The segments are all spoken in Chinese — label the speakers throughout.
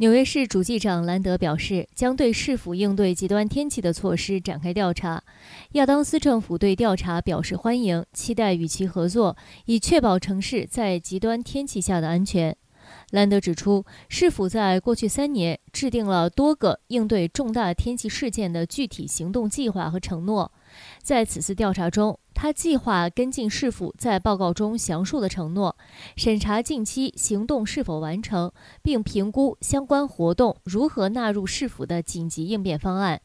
Speaker 1: 纽约市主计长兰德表示，将对市府应对极端天气的措施展开调查。亚当斯政府对调查表示欢迎，期待与其合作，以确保城市在极端天气下的安全。兰德指出，市府在过去三年制定了多个应对重大天气事件的具体行动计划和承诺。在此次调查中，他计划跟进市府在报告中详述的承诺，审查近期行动是否完成，并评估相关活动如何纳入市府的紧急应变方案。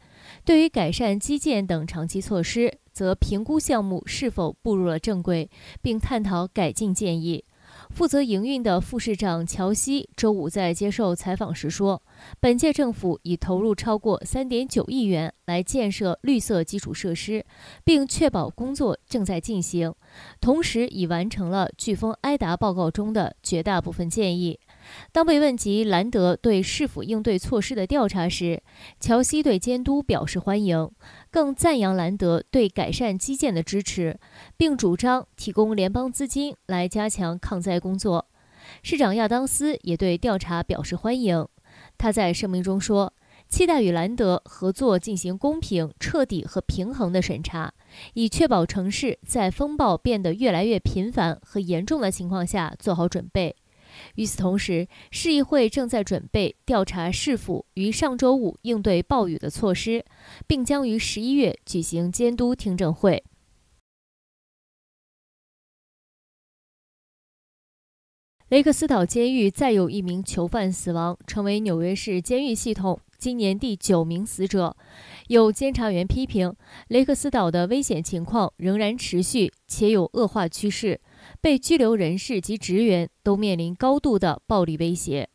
Speaker 1: 对于改善基建等长期措施，则评估项目是否步入了正轨，并探讨改进建议。负责营运的副市长乔西周五在接受采访时说，本届政府已投入超过三点九亿元来建设绿色基础设施，并确保工作正在进行。同时，已完成了飓风埃达报告中的绝大部分建议。当被问及兰德对市府应对措施的调查时，乔西对监督表示欢迎，更赞扬兰德对改善基建的支持，并主张提供联邦资金来加强抗灾工作。市长亚当斯也对调查表示欢迎。他在声明中说：“期待与兰德合作进行公平、彻底和平衡的审查，以确保城市在风暴变得越来越频繁和严重的情况下做好准备。”与此同时，市议会正在准备调查市府于上周五应对暴雨的措施，并将于十一月举行监督听证会。雷克斯岛监狱再有一名囚犯死亡，成为纽约市监狱系统今年第九名死者。有监察员批评，雷克斯岛的危险情况仍然持续且有恶化趋势。被拘留人士及职员都面临高度的暴力威胁。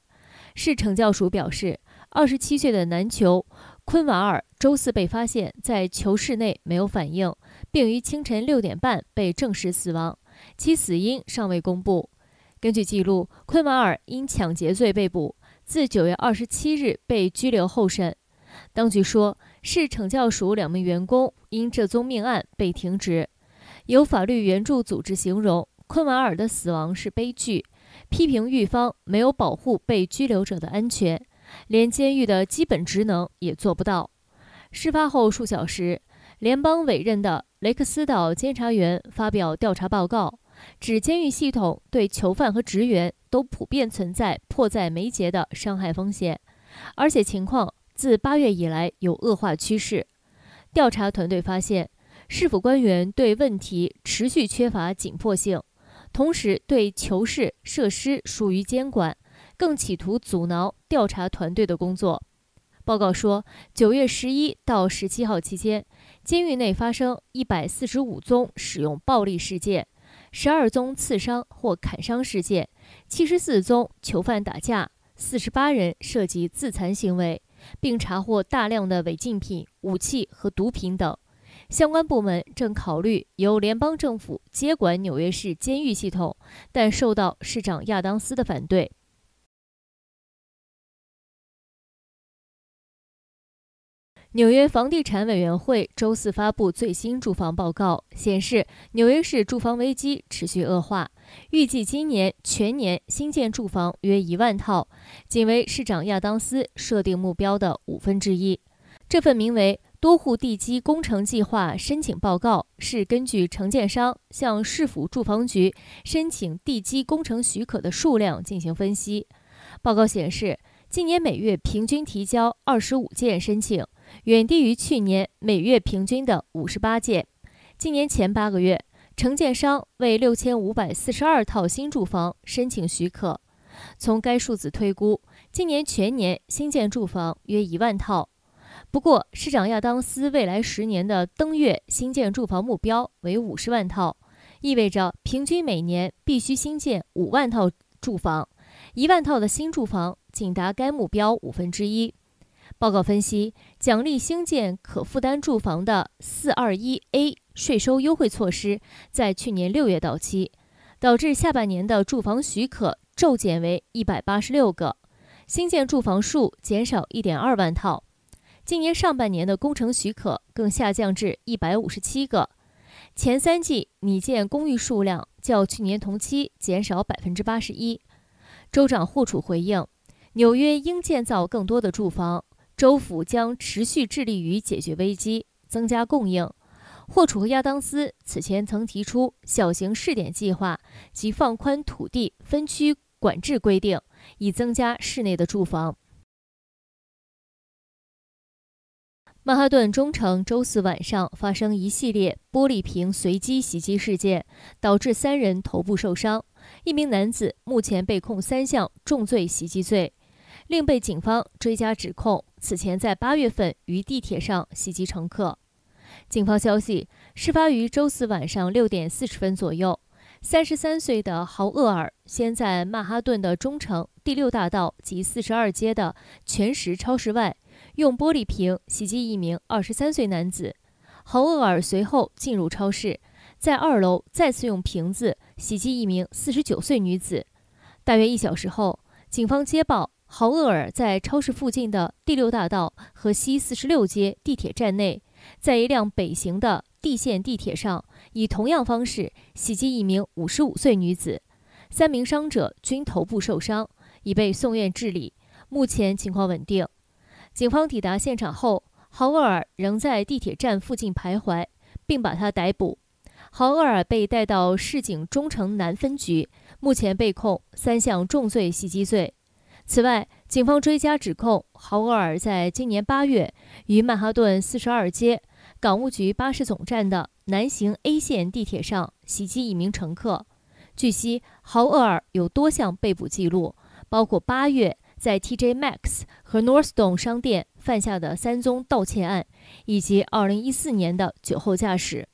Speaker 1: 市惩教署表示，27岁的男囚昆瓦尔周四被发现，在囚室内没有反应，并于清晨六点半被证实死亡，其死因尚未公布。根据记录，昆瓦尔因抢劫罪被捕，自9月27日被拘留候审。当局说，市惩教署两名员工因这宗命案被停职。有法律援助组织形容。昆瓦尔的死亡是悲剧，批评狱方没有保护被拘留者的安全，连监狱的基本职能也做不到。事发后数小时，联邦委任的雷克斯岛监察员发表调查报告，指监狱系统对囚犯和职员都普遍存在迫在眉睫的伤害风险，而且情况自八月以来有恶化趋势。调查团队发现，市府官员对问题持续缺乏紧迫性。同时，对囚室设施疏于监管，更企图阻挠调查团队的工作。报告说，九月十一到十七号期间，监狱内发生一百四十五宗使用暴力事件，十二宗刺伤或砍伤事件，七十四宗囚犯打架，四十八人涉及自残行为，并查获大量的违禁品、武器和毒品等。相关部门正考虑由联邦政府接管纽约市监狱系统，但受到市长亚当斯的反对。纽约房地产委员会周四发布最新住房报告，显示纽约市住房危机持续恶化，预计今年全年新建住房约一万套，仅为市长亚当斯设定目标的五分之一。这份名为……多户地基工程计划申请报告是根据承建商向市府住房局申请地基工程许可的数量进行分析。报告显示，今年每月平均提交二十五件申请，远低于去年每月平均的五十八件。今年前八个月，承建商为六千五百四十二套新住房申请许可。从该数字推估，今年全年新建住房约一万套。不过，市长亚当斯未来十年的登月新建住房目标为五十万套，意味着平均每年必须新建五万套住房。一万套的新住房仅达该目标五分之一。报告分析，奖励兴建可负担住房的 421A 税收优惠措施在去年六月到期，导致下半年的住房许可骤减为一百八十六个，新建住房数减少一点二万套。今年上半年的工程许可更下降至一百五十七个，前三季拟建公寓数量较去年同期减少百分之八十一。州长霍楚回应，纽约应建造更多的住房，州府将持续致力于解决危机，增加供应。霍楚和亚当斯此前曾提出小型试点计划及放宽土地分区管制规定，以增加市内的住房。曼哈顿中城周四晚上发生一系列玻璃瓶随机袭击事件，导致三人头部受伤。一名男子目前被控三项重罪袭击罪，另被警方追加指控此前在八月份于地铁上袭击乘客。警方消息，事发于周四晚上六点四十分左右。三十三岁的豪厄尔先在曼哈顿的中城第六大道及四十二街的全食超市外。用玻璃瓶袭击一名二十三岁男子，豪厄尔随后进入超市，在二楼再次用瓶子袭击一名四十九岁女子。大约一小时后，警方接报，豪厄尔在超市附近的第六大道和西四十六街地铁站内，在一辆北行的地线地铁上，以同样方式袭击一名五十五岁女子。三名伤者均头部受伤，已被送院治理，目前情况稳定。警方抵达现场后，豪厄尔仍在地铁站附近徘徊，并把他逮捕。豪厄尔被带到市警中城南分局，目前被控三项重罪袭击罪。此外，警方追加指控豪厄尔在今年八月于曼哈顿四十二街港务局巴士总站的南行 A 线地铁上袭击一名乘客。据悉，豪厄尔有多项被捕记录，包括八月。在 TJ Max 和 Nordstrom 商店犯下的三宗盗窃案，以及2014年的酒后驾驶。